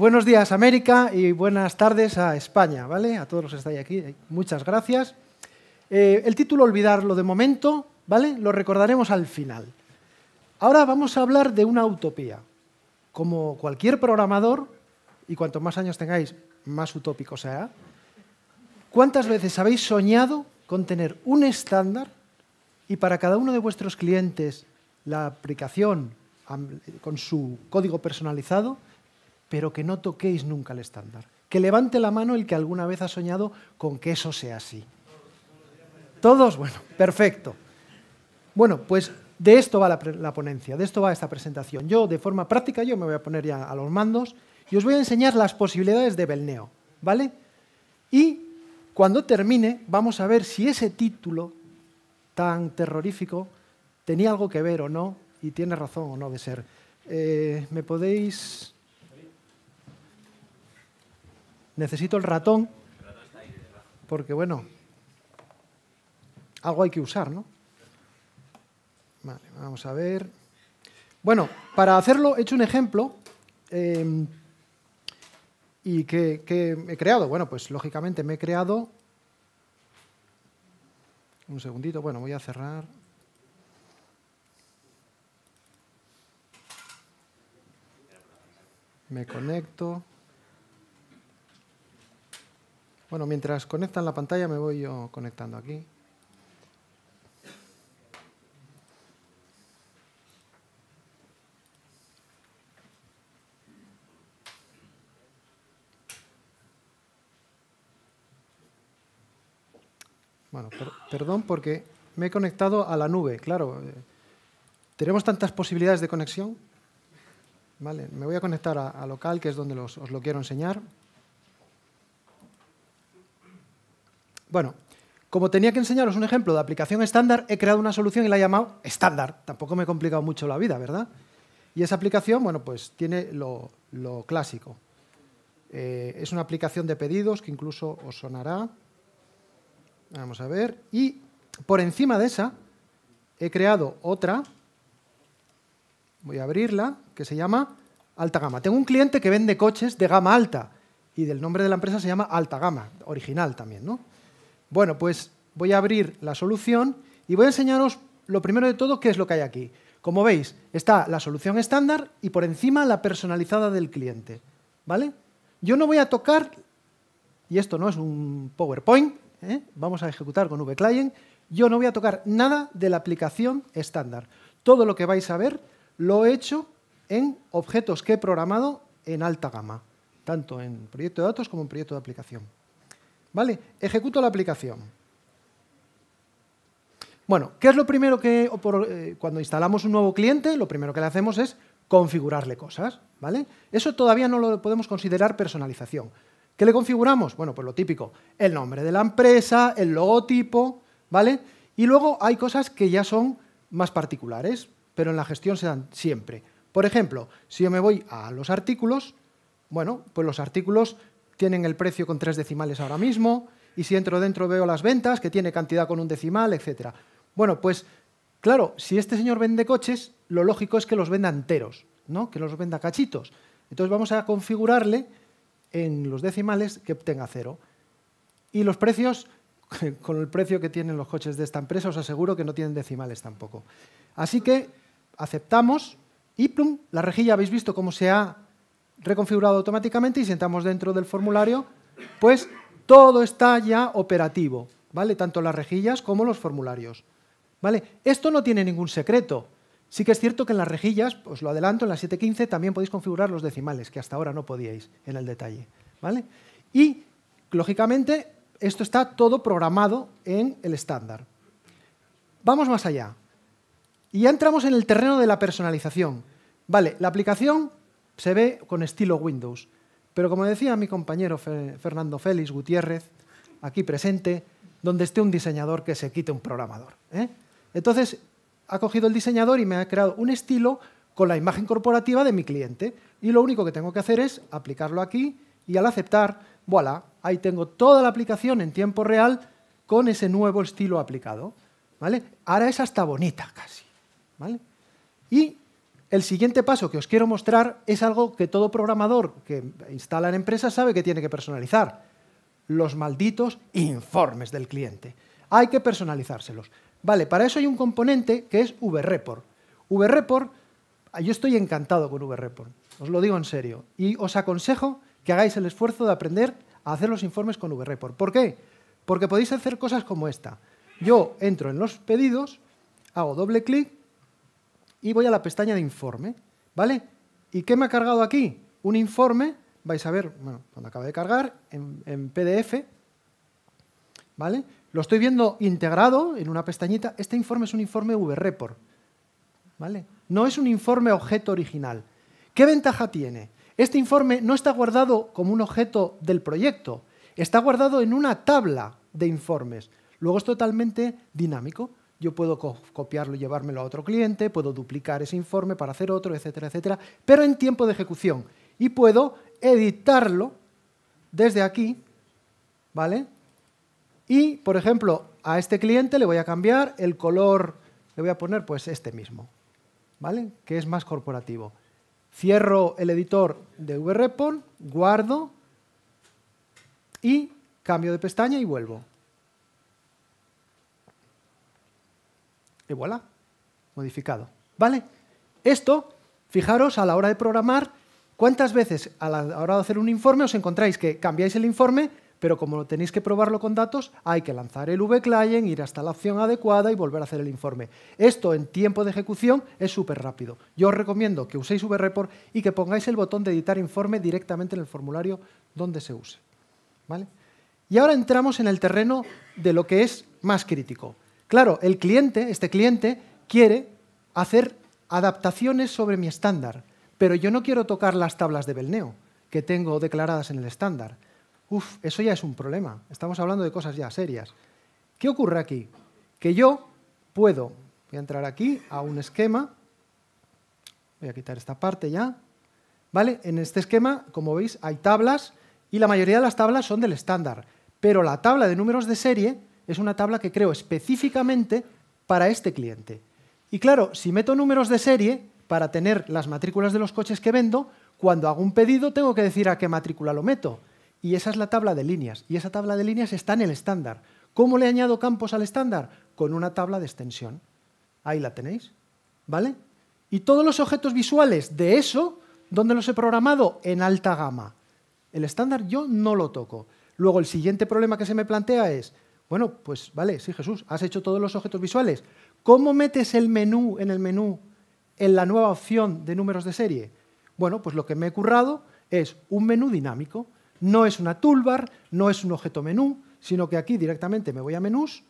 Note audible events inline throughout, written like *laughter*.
buenos días América y buenas tardes a España, ¿vale? A todos los que estáis aquí, muchas gracias. Eh, el título olvidarlo de momento, ¿vale? Lo recordaremos al final. Ahora vamos a hablar de una utopía. Como cualquier programador, y cuanto más años tengáis, más utópico sea, ¿cuántas veces habéis soñado con tener un estándar y para cada uno de vuestros clientes la aplicación con su código personalizado pero que no toquéis nunca el estándar. Que levante la mano el que alguna vez ha soñado con que eso sea así. ¿Todos? Bueno, perfecto. Bueno, pues de esto va la, ponencia, de esto va esta presentación. Yo, de forma práctica, yo me voy a poner ya a los mandos y os voy a enseñar las posibilidades de Belneo, ¿vale? Y cuando termine, vamos a ver si ese título tan terrorífico tenía algo que ver o no y tiene razón o no de ser. Eh, ¿Me podéis...? Necesito el ratón, porque bueno, algo hay que usar, ¿no? Vale, vamos a ver. Bueno, para hacerlo he hecho un ejemplo em, y que, que he creado. Bueno, pues lógicamente me he creado... Un segundito, bueno, voy a cerrar. Me conecto. Bueno, mientras conectan la pantalla me voy yo conectando aquí. Bueno, perdón porque me he conectado a la nube, claro. Tenemos tantas posibilidades de conexión. me voy a conectar a, local, que es donde os lo quiero enseñar. Bueno, como tenía que enseñaros un ejemplo de aplicación estándar, he creado una solución y la he llamado estándar. Tampoco me he complicado mucho la vida, ¿verdad? Y esa aplicación, bueno, pues tiene lo, clásico. Eh, es una aplicación de pedidos que incluso os sonará. Vamos a ver. Y por encima de esa he creado otra. Voy a abrirla, que se llama Alta Gama. Tengo un cliente que vende coches de gama alta y del nombre de la empresa se llama Alta Gama, original también, ¿no? Bueno, pues voy a abrir la solución y voy a enseñaros lo primero de todo qué es lo que hay aquí. Como veis, está la solución estándar y por encima la personalizada del cliente. ¿Vale? Yo no voy a tocar, y esto no es un PowerPoint, ¿eh? vamos a ejecutar con VClient, yo no voy a tocar nada de la aplicación estándar. Todo lo que vais a ver lo he hecho en objetos que he programado en alta gama, tanto en proyecto de datos como en proyecto de aplicación. ¿Vale? Ejecuto la aplicación. Bueno, ¿qué es lo primero que eh, cuando instalamos un nuevo cliente, lo primero que le hacemos es configurarle cosas, ¿vale? Eso todavía no lo podemos considerar personalización. ¿Qué le configuramos? Bueno, pues lo típico, el nombre de la empresa, el logotipo, ¿vale? Y luego hay cosas que ya son más particulares, pero en la gestión se dan siempre. Por ejemplo, si yo me voy a los artículos, bueno, pues los artículos tienen el precio con tres decimales ahora mismo, y si entro dentro veo las ventas, que tiene cantidad con un decimal, etc. Bueno, pues claro, si este señor vende coches, lo lógico es que los venda enteros, ¿no? que los venda cachitos. Entonces vamos a configurarle en los decimales que obtenga cero. Y los precios, *laughs* con el precio que tienen los coches de esta empresa, os aseguro que no tienen decimales tampoco. Así que aceptamos y plum, la rejilla habéis visto cómo se ha reconfigurado automáticamente y si dentro del formulario, pues todo está ya operativo, ¿vale? Tanto las rejillas como los formularios, ¿vale? Esto no tiene ningún secreto. Sí que es cierto que en las rejillas, os lo adelanto, en la 715 también podéis configurar los decimales, que hasta ahora no podíais en el detalle, ¿vale? Y, lógicamente, esto está todo programado en el estándar. Vamos más allá. Y ya entramos en el terreno de la personalización. Vale, la aplicación se ve con estilo Windows. Pero como decía mi compañero Fernando Félix Gutiérrez, aquí presente, donde esté un diseñador que se quite un programador. ¿eh? Entonces, ha cogido el diseñador y me ha creado un estilo con la imagen corporativa de mi cliente. Y lo único que tengo que hacer es aplicarlo aquí y al aceptar, voilà, ahí tengo toda la aplicación en tiempo real con ese nuevo estilo aplicado. ¿vale? Ahora es hasta bonita casi. Y el siguiente paso que os quiero mostrar es algo que todo programador que instala en empresa sabe que tiene que personalizar. Los malditos informes del cliente. Hay que personalizárselos. Vale, para eso hay un componente que es VReport. VReport, ah, yo estoy encantado con VReport, os lo digo en serio. Y os aconsejo que hagáis el esfuerzo de aprender a hacer los informes con VReport. ¿Por qué? Porque podéis hacer cosas como esta. Yo entro en los pedidos, hago doble clic y voy a la pestaña de informe, ¿vale? ¿Y qué me ha cargado aquí? Un informe, vais a ver, bueno, cuando acaba de cargar, en, en PDF, ¿vale? Lo estoy viendo integrado en una pestañita. Este informe es un informe VReport, ¿vale? No es un informe objeto original. ¿Qué ventaja tiene? Este informe no está guardado como un objeto del proyecto, está guardado en una tabla de informes. Luego es totalmente dinámico yo puedo copiarlo y llevármelo a otro cliente, puedo duplicar ese informe para hacer otro, etcétera, etcétera, pero en tiempo de ejecución. Y puedo editarlo desde aquí, ¿vale? Y, por ejemplo, a este cliente le voy a cambiar el color, le voy a poner pues este mismo, ¿vale? Que es más corporativo. Cierro el editor de VRPON, guardo y cambio de pestaña y vuelvo. y voilà, modificado. ¿Vale? Esto, fijaros, a la hora de programar, ¿cuántas veces a la hora de hacer un informe os encontráis que cambiáis el informe, pero como tenéis que probarlo con datos, hay que lanzar el vclient, ir hasta la opción adecuada y volver a hacer el informe. Esto en tiempo de ejecución es súper rápido. Yo os recomiendo que uséis vreport y que pongáis el botón de editar informe directamente en el formulario donde se use. ¿Vale? Y ahora entramos en el terreno de lo que es más crítico, Claro, el cliente, este cliente, quiere hacer adaptaciones sobre mi estándar, pero yo no quiero tocar las tablas de Belneo que tengo declaradas en el estándar. Uf, eso ya es un problema. Estamos hablando de cosas ya serias. ¿Qué ocurre aquí? Que yo puedo, voy a entrar aquí a un esquema, voy a quitar esta parte ya, ¿vale? En este esquema, como veis, hay tablas y la mayoría de las tablas son del estándar, pero la tabla de números de serie es una tabla que creo específicamente para este cliente. Y claro, si meto números de serie para tener las matrículas de los coches que vendo, cuando hago un pedido tengo que decir a qué matrícula lo meto. Y esa es la tabla de líneas. Y esa tabla de líneas está en el estándar. ¿Cómo le añado campos al estándar? Con una tabla de extensión. Ahí la tenéis. ¿Vale? Y todos los objetos visuales de eso, ¿dónde los he programado? En alta gama. El estándar yo no lo toco. Luego el siguiente problema que se me plantea es, bueno, pues vale, sí Jesús, has hecho todos los objetos visuales. ¿Cómo metes el menú en el menú en la nueva opción de números de serie? Bueno, pues lo que me he currado es un menú dinámico. No es una toolbar, no es un objeto menú, sino que aquí directamente me voy a menús,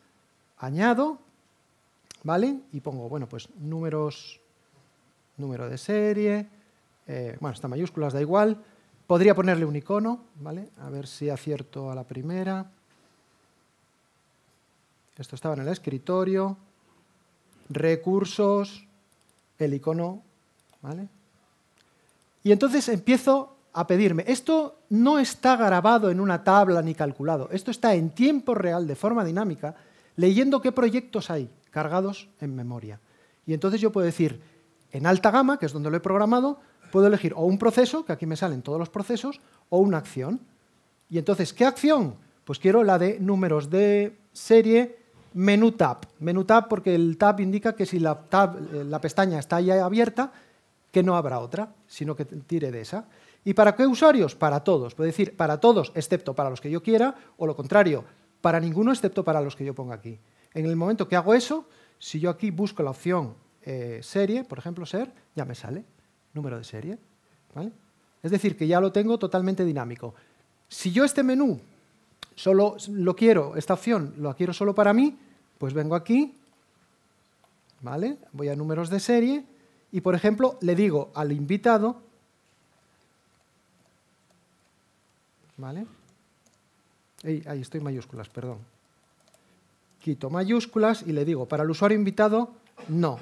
añado, ¿vale? Y pongo, bueno, pues números, número de serie, eh, bueno, está mayúsculas, da igual. Podría ponerle un icono, ¿vale? A ver si acierto a la primera. Esto estaba en el escritorio. Recursos, el icono, ¿vale? Y entonces empiezo a pedirme, esto no está grabado en una tabla ni calculado, esto está en tiempo real, de forma dinámica, leyendo qué proyectos hay cargados en memoria. Y entonces yo puedo decir, en alta gama, que es donde lo he programado, puedo elegir o un proceso, que aquí me salen todos los procesos, o una acción. Y entonces, ¿qué acción? Pues quiero la de números de serie menú tab. Menú tab porque el tab indica que si la, eh, pestaña está ya abierta, que no habrá otra, sino que tire de esa. ¿Y para qué usuarios? Para todos. Puede decir para todos, excepto para los que yo quiera, o lo contrario, para ninguno excepto para los que yo ponga aquí. En el momento que hago eso, si yo aquí busco la opción eh, serie, por ejemplo, ser, ya me sale número de serie. Es decir, que ya lo tengo totalmente dinámico. Si yo este menú solo lo quiero, esta opción, lo quiero solo para mí, pues vengo aquí, ¿vale? Voy a números de serie y, por ejemplo, le digo al invitado, ¿vale? ahí estoy mayúsculas, perdón. Quito mayúsculas y le digo, para el usuario invitado, no.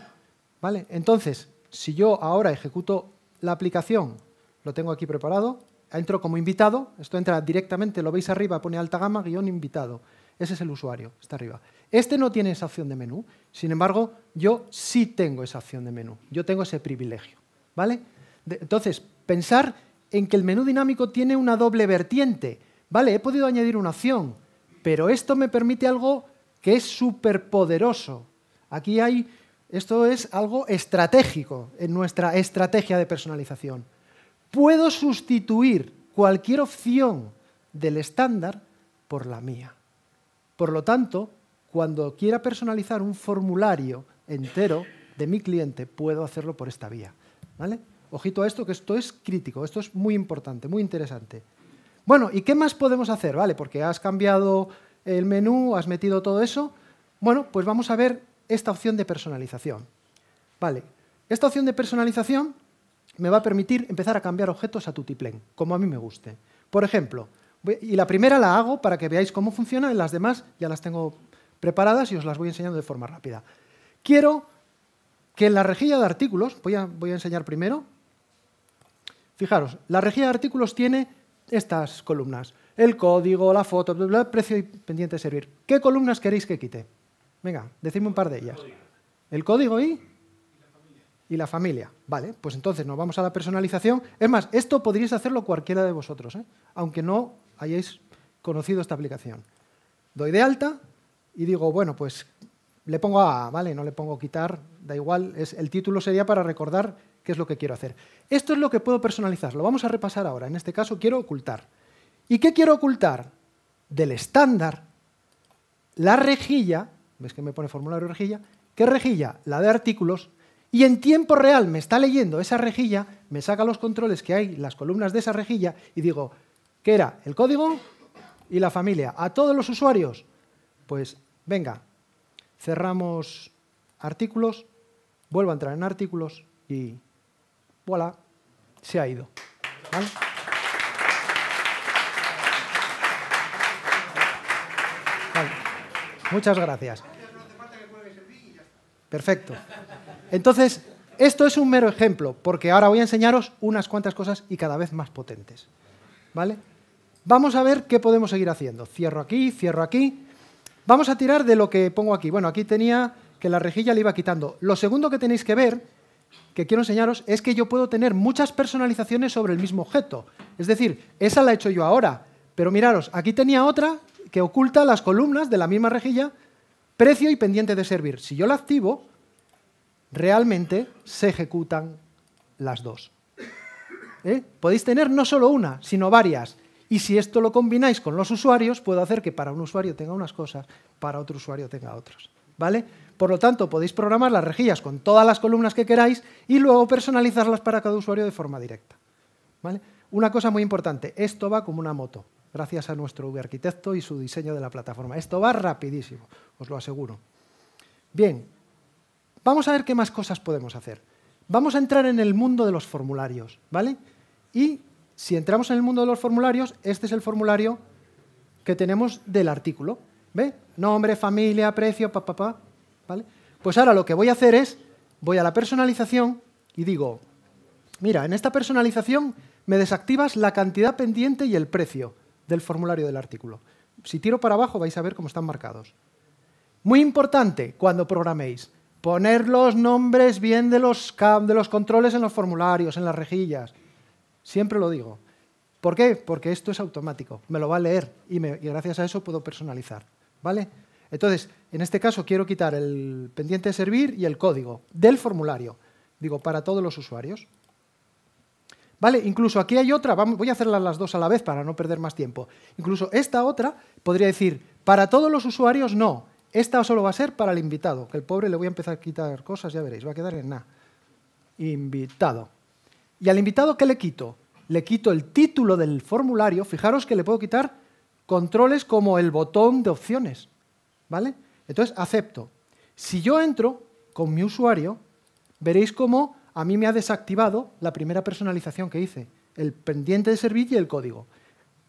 ¿Vale? Entonces, si yo ahora ejecuto la aplicación, lo tengo aquí preparado, entro como invitado, esto entra directamente, lo veis arriba, pone alta gama, guión invitado. Ese es el usuario, está arriba. Este no tiene esa opción de menú, sin embargo, yo sí tengo esa opción de menú, yo tengo ese privilegio, ¿vale? entonces, pensar en que el menú dinámico tiene una doble vertiente, ¿vale? He podido añadir una opción, pero esto me permite algo que es súper poderoso. Aquí hay, esto es algo estratégico en nuestra estrategia de personalización puedo sustituir cualquier opción del estándar por la mía. Por lo tanto, cuando quiera personalizar un formulario entero de mi cliente, puedo hacerlo por esta vía. ¿Vale? Ojito a esto, que esto es crítico, esto es muy importante, muy interesante. Bueno, ¿y qué más podemos hacer? Vale, porque has cambiado el menú, has metido todo eso. Bueno, pues vamos a ver esta opción de personalización. Vale, esta opción de personalización me va a permitir empezar a cambiar objetos a tutiplén, como a mí me guste. Por ejemplo, y la primera la hago para que veáis cómo funciona, en las demás ya las tengo preparadas y os las voy enseñando de forma rápida. Quiero que en la rejilla de artículos, voy a, enseñar primero, fijaros, la rejilla de artículos tiene estas columnas, el código, la foto, bla, precio y pendiente de servir. ¿Qué columnas queréis que quite? Venga, decidme un par de ellas. El código y y la familia. Vale, pues entonces nos vamos a la personalización. Es más, esto podríais hacerlo cualquiera de vosotros, ¿eh? aunque no hayáis conocido esta aplicación. Doy de alta y digo, bueno, pues le pongo a, ¿vale? No le pongo quitar, da igual. Es, el título sería para recordar qué es lo que quiero hacer. Esto es lo que puedo personalizar. Lo vamos a repasar ahora. En este caso quiero ocultar. ¿Y qué quiero ocultar? Del estándar, la rejilla, ¿ves que me pone formulario rejilla? ¿Qué rejilla? La de artículos y en tiempo real me está leyendo esa rejilla, me saca los controles que hay, las columnas de esa rejilla, y digo, ¿qué era? ¿El código? Y la familia. ¿A todos los usuarios? Pues venga, cerramos artículos, vuelvo a entrar en artículos y voilà, se ha ido. Muchas gracias. Perfecto. Entonces, esto es un mero ejemplo, porque ahora voy a enseñaros unas cuantas cosas y cada vez más potentes. ¿Vale? Vamos a ver qué podemos seguir haciendo. Cierro aquí, cierro aquí. Vamos a tirar de lo que pongo aquí. Bueno, aquí tenía que la rejilla le iba quitando. Lo segundo que tenéis que ver, que quiero enseñaros, es que yo puedo tener muchas personalizaciones sobre el mismo objeto. Es decir, esa la he hecho yo ahora, pero miraros, aquí tenía otra que oculta las columnas de la misma rejilla, Precio y pendiente de servir. Si yo la activo, realmente se ejecutan las dos. ¿Eh? Podéis tener no solo una, sino varias. Y si esto lo combináis con los usuarios, puedo hacer que para un usuario tenga unas cosas, para otro usuario tenga otras. ¿Vale? Por lo tanto, podéis programar las rejillas con todas las columnas que queráis y luego personalizarlas para cada usuario de forma directa. Una cosa muy importante, esto va como una moto gracias a nuestro V arquitecto y su diseño de la plataforma. Esto va rapidísimo, os lo aseguro. Bien, vamos a ver qué más cosas podemos hacer. Vamos a entrar en el mundo de los formularios, ¿vale? Y si entramos en el mundo de los formularios, este es el formulario que tenemos del artículo. ¿Ve? Nombre, familia, precio, papá, papá, ¿vale? Pues ahora lo que voy a hacer es, voy a la personalización y digo, mira, en esta personalización me desactivas la cantidad pendiente y el precio del formulario del artículo. Si tiro para abajo vais a ver cómo están marcados. Muy importante cuando programéis, poner los nombres bien de los, de los controles en los formularios, en las rejillas. Siempre lo digo. ¿Por qué? Porque esto es automático, me lo va a leer y, y gracias a eso puedo personalizar. ¿Vale? Entonces, en este caso quiero quitar el pendiente de servir y el código del formulario, digo, para todos los usuarios. ¿Vale? Incluso aquí hay otra, voy a hacerlas las dos a la vez para no perder más tiempo. Incluso esta otra podría decir, para todos los usuarios no, esta solo va a ser para el invitado, que el pobre le voy a empezar a quitar cosas, ya veréis, va a quedar en nada. Invitado. ¿Y al invitado qué le quito? Le quito el título del formulario, fijaros que le puedo quitar controles como el botón de opciones, ¿vale? Entonces, acepto. Si yo entro con mi usuario, veréis cómo a mí me ha desactivado la primera personalización que hice, el pendiente de servicio y el código.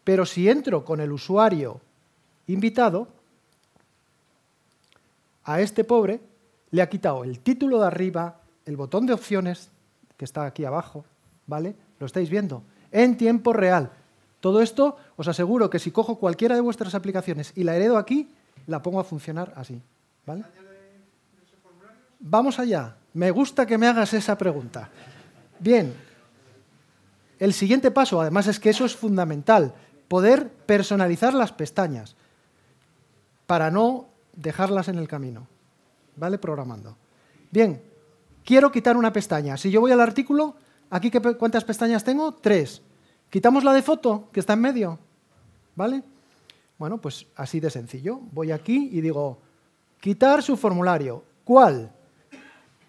Pero si entro con el usuario invitado, a este pobre le ha quitado el título de arriba, el botón de opciones, que está aquí abajo, ¿vale? Lo estáis viendo, en tiempo real. Todo esto, os aseguro que si cojo cualquiera de vuestras aplicaciones y la heredo aquí, la pongo a funcionar así, ¿vale? Vamos allá. Me gusta que me hagas esa pregunta. Bien, el siguiente paso, además es que eso es fundamental, poder personalizar las pestañas para no dejarlas en el camino. ¿Vale? Programando. Bien, quiero quitar una pestaña. Si yo voy al artículo, ¿aquí cuántas pestañas tengo? Tres. Quitamos la de foto, que está en medio. ¿Vale? Bueno, pues así de sencillo. Voy aquí y digo, quitar su formulario. ¿Cuál?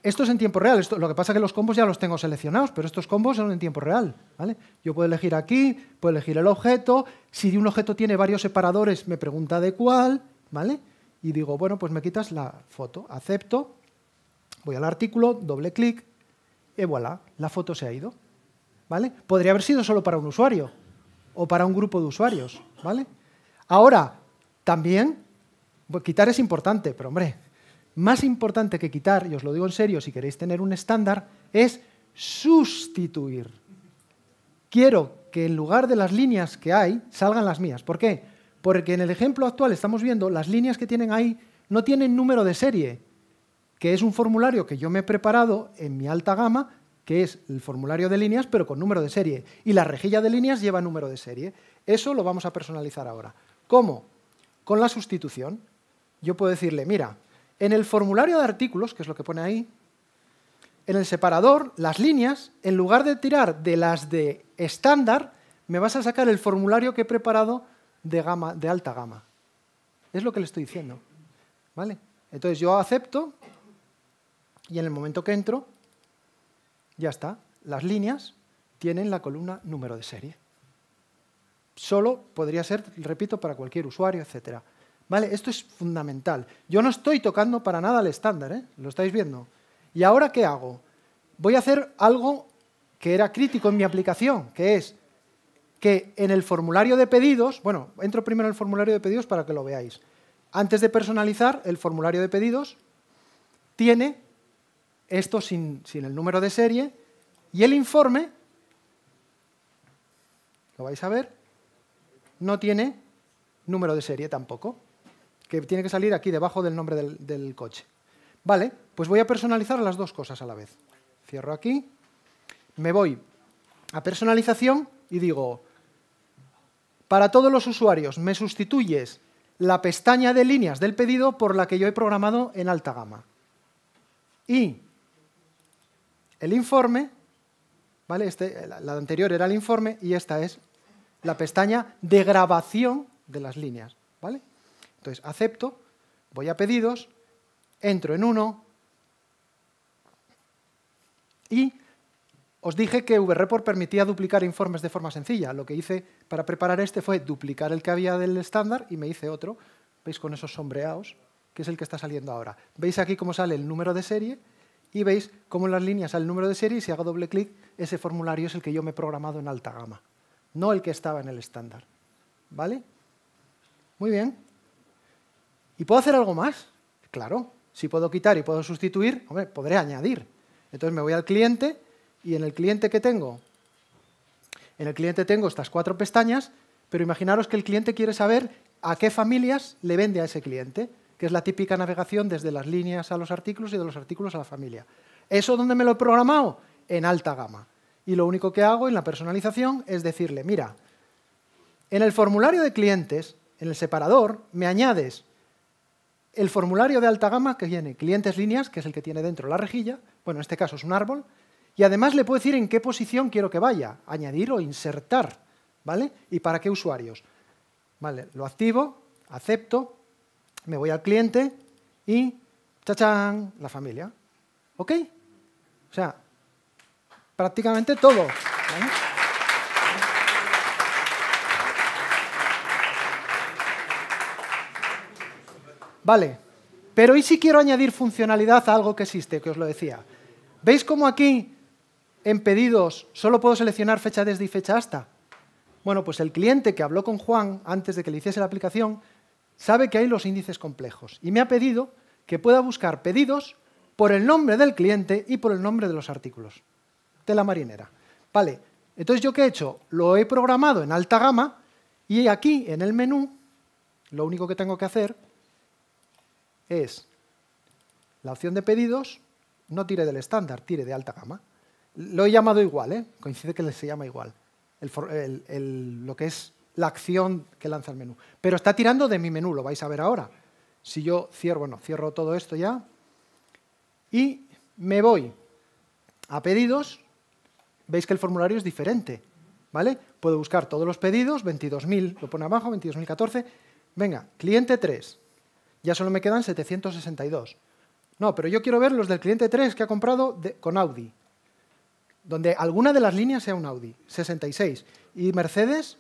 Esto es en tiempo real. lo que pasa es que los combos ya los tengo seleccionados, pero estos combos son en tiempo real. ¿vale? Yo puedo elegir aquí, puedo elegir el objeto. Si un objeto tiene varios separadores, me pregunta de cuál. ¿vale? Y digo, bueno, pues me quitas la foto. Acepto. Voy al artículo, doble clic. Y voilà, la foto se ha ido. ¿vale? Podría haber sido solo para un usuario o para un grupo de usuarios. ¿vale? Ahora, también, pues, quitar es importante, pero hombre, más importante que quitar, y os lo digo en serio, si queréis tener un estándar, es sustituir. Quiero que en lugar de las líneas que hay, salgan las mías. ¿Por qué? Porque en el ejemplo actual estamos viendo las líneas que tienen ahí no tienen número de serie, que es un formulario que yo me he preparado en mi alta gama, que es el formulario de líneas, pero con número de serie. Y la rejilla de líneas lleva número de serie. Eso lo vamos a personalizar ahora. ¿Cómo? Con la sustitución. Yo puedo decirle, mira, en el formulario de artículos, que es lo que pone ahí, en el separador, las líneas, en lugar de tirar de las de estándar, me vas a sacar el formulario que he preparado de, gama, de alta gama. Es lo que le estoy diciendo. ¿Vale? Entonces yo acepto y en el momento que entro, ya está. Las líneas tienen la columna número de serie. Solo podría ser, repito, para cualquier usuario, etcétera. Esto es fundamental. Yo no estoy tocando para nada el estándar, ¿eh? Lo estáis viendo. ¿Y ahora qué hago? Voy a hacer algo que era crítico en mi aplicación, que es que en el formulario de pedidos, bueno, entro primero en el formulario de pedidos para que lo veáis. Antes de personalizar, el formulario de pedidos tiene esto sin el número de serie y el informe, lo vais a ver, no tiene número de serie tampoco que tiene que salir aquí debajo del nombre del, coche. Vale, pues voy a personalizar las dos cosas a la vez. Cierro aquí, me voy a personalización y digo, para todos los usuarios, me sustituyes la pestaña de líneas del pedido por la que yo he programado en alta gama. Y el informe, ¿vale? Este, la anterior era el informe y esta es la pestaña de grabación de las líneas. Entonces, acepto, voy a pedidos, entro en uno y os dije que VReport permitía duplicar informes de forma sencilla. Lo que hice para preparar este fue duplicar el que había del estándar y me hice otro. ¿Veis con esos sombreados? Que es el que está saliendo ahora. ¿Veis aquí cómo sale el número de serie? Y veis cómo en las líneas sale el número de serie y si hago doble clic, ese formulario es el que yo me he programado en alta gama, no el que estaba en el estándar. ¿Vale? Muy bien. ¿Y puedo hacer algo más? Claro, si puedo quitar y puedo sustituir, hombre, podré añadir. Entonces me voy al cliente y en el cliente que tengo, en el cliente tengo estas cuatro pestañas, pero imaginaros que el cliente quiere saber a qué familias le vende a ese cliente, que es la típica navegación desde las líneas a los artículos y de los artículos a la familia. ¿Eso dónde me lo he programado? En alta gama. Y lo único que hago en la personalización es decirle, mira, en el formulario de clientes, en el separador, me añades el formulario de alta gama que tiene clientes líneas, que es el que tiene dentro la rejilla, bueno, en este caso es un árbol, y además le puedo decir en qué posición quiero que vaya, añadir o insertar, ¿vale? ¿Y para qué usuarios? Vale, lo activo, acepto, me voy al cliente y ¡chachán! La familia. ¿Ok? O sea, prácticamente todo. ¿vale? Vale, pero ¿y si quiero añadir funcionalidad a algo que existe, que os lo decía? ¿Veis cómo aquí en pedidos solo puedo seleccionar fecha desde y fecha hasta? Bueno, pues el cliente que habló con Juan antes de que le hiciese la aplicación sabe que hay los índices complejos y me ha pedido que pueda buscar pedidos por el nombre del cliente y por el nombre de los artículos. de la marinera. Vale, entonces yo qué he hecho? Lo he programado en alta gama y aquí en el menú lo único que tengo que hacer es la opción de pedidos, no tire del estándar, tire de alta gama. Lo he llamado igual, ¿eh? coincide que se llama igual, lo que es la acción que lanza el menú. Pero está tirando de mi menú, lo vais a ver ahora. Si yo cierro, bueno, cierro todo esto ya y me voy a pedidos, veis que el formulario es diferente, ¿vale? Puedo buscar todos los pedidos, 22.000, lo pone abajo, 22.014. Venga, cliente 3, ya solo me quedan 762. No, pero yo quiero ver los del cliente 3 que ha comprado con Audi, donde alguna de las líneas sea un Audi, 66. Y Mercedes,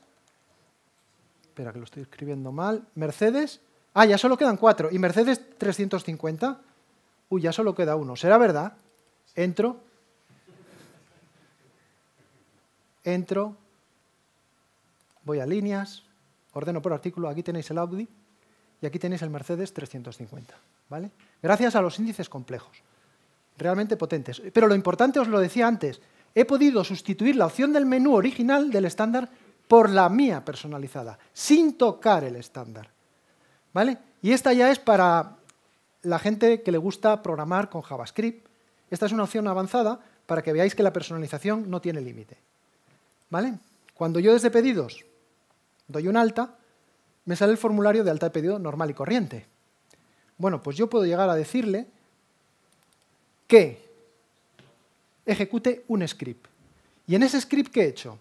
espera que lo estoy escribiendo mal, Mercedes, ah, ya solo quedan 4, y Mercedes 350, uy, ya solo queda uno, ¿será verdad? Entro, entro, voy a líneas, ordeno por artículo, aquí tenéis el Audi, y aquí tenéis el Mercedes 350. ¿vale? Gracias a los índices complejos, realmente potentes. Pero lo importante, os lo decía antes, he podido sustituir la opción del menú original del estándar por la mía personalizada, sin tocar el estándar. ¿Vale? Y esta ya es para la gente que le gusta programar con JavaScript. Esta es una opción avanzada para que veáis que la personalización no tiene límite. ¿Vale? Cuando yo desde pedidos doy un alta, me sale el formulario de alta de pedido normal y corriente. Bueno, pues yo puedo llegar a decirle que ejecute un script. ¿Y en ese script qué he hecho?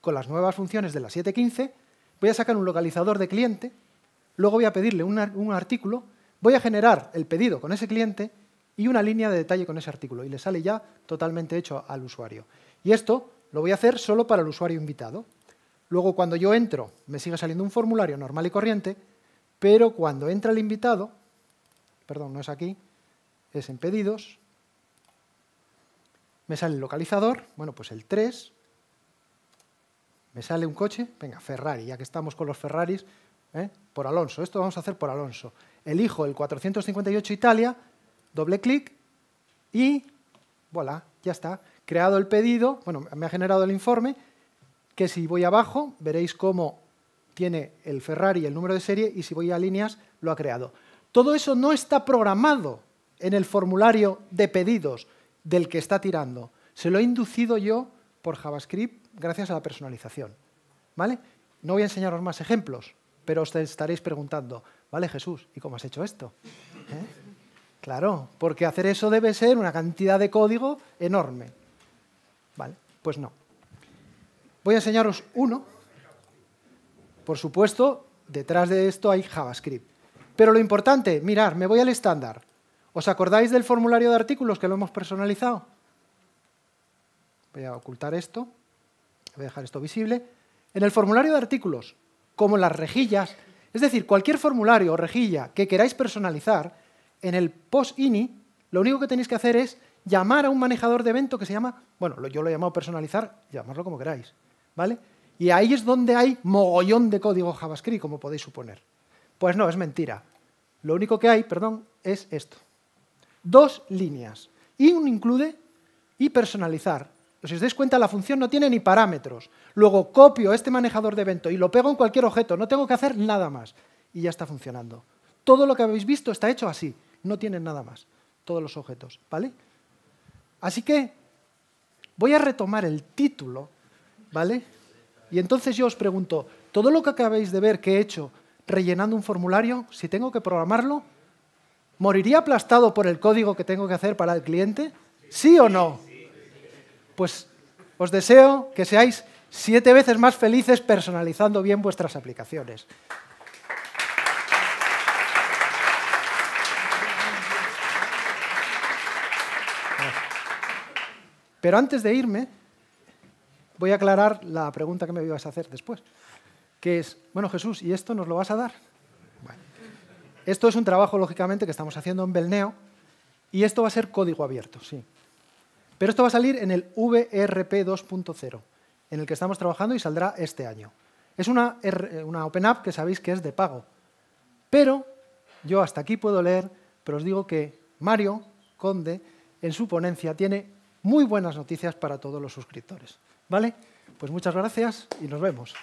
Con las nuevas funciones de la 715 voy a sacar un localizador de cliente, luego voy a pedirle un, un artículo, voy a generar el pedido con ese cliente y una línea de detalle con ese artículo y le sale ya totalmente hecho al usuario. Y esto lo voy a hacer solo para el usuario invitado. Luego, cuando yo entro, me sigue saliendo un formulario normal y corriente, pero cuando entra el invitado, perdón, no es aquí, es en pedidos, me sale el localizador, bueno, pues el 3, me sale un coche, venga, Ferrari, ya que estamos con los Ferraris, ¿eh? por Alonso, esto vamos a hacer por Alonso. Elijo el 458 Italia, doble clic y, voilà, ya está, creado el pedido, bueno, me ha generado el informe, que si voy abajo veréis cómo tiene el Ferrari el número de serie y si voy a líneas lo ha creado. Todo eso no está programado en el formulario de pedidos del que está tirando. Se lo he inducido yo por JavaScript gracias a la personalización. ¿Vale? No voy a enseñaros más ejemplos, pero os estaréis preguntando, ¿vale Jesús? ¿Y cómo has hecho esto? ¿Eh? Claro, porque hacer eso debe ser una cantidad de código enorme. ¿Vale? Pues no. Voy a enseñaros uno. Por supuesto, detrás de esto hay JavaScript. Pero lo importante, mirar, me voy al estándar. ¿Os acordáis del formulario de artículos que lo hemos personalizado? Voy a ocultar esto. Voy a dejar esto visible. En el formulario de artículos, como las rejillas, es decir, cualquier formulario o rejilla que queráis personalizar, en el post-ini, lo único que tenéis que hacer es llamar a un manejador de evento que se llama, bueno, yo lo he llamado personalizar, llamadlo como queráis. ¿vale? Y ahí es donde hay mogollón de código JavaScript, como podéis suponer. Pues no, es mentira. Lo único que hay, perdón, es esto. Dos líneas. Y un include y personalizar. Si os dais cuenta, la función no tiene ni parámetros. Luego copio este manejador de evento y lo pego en cualquier objeto. No tengo que hacer nada más. Y ya está funcionando. Todo lo que habéis visto está hecho así. No tienen nada más. Todos los objetos. ¿Vale? Así que voy a retomar el título ¿Vale? Y entonces yo os pregunto, todo lo que acabáis de ver que he hecho rellenando un formulario, si tengo que programarlo, ¿moriría aplastado por el código que tengo que hacer para el cliente? ¿Sí o no? Pues os deseo que seáis siete veces más felices personalizando bien vuestras aplicaciones. Pero antes de irme, voy a aclarar la pregunta que me ibas a hacer después, que es, bueno Jesús, ¿y esto nos lo vas a dar? esto es un trabajo, lógicamente, que estamos haciendo en Belneo y esto va a ser código abierto, sí. Pero esto va a salir en el VRP 2.0, en el que estamos trabajando y saldrá este año. Es una, eh, una Open App que sabéis que es de pago, pero yo hasta aquí puedo leer, pero os digo que Mario Conde, en su ponencia, tiene muy buenas noticias para todos los suscriptores. ¿Vale? Pues muchas gracias y nos vemos.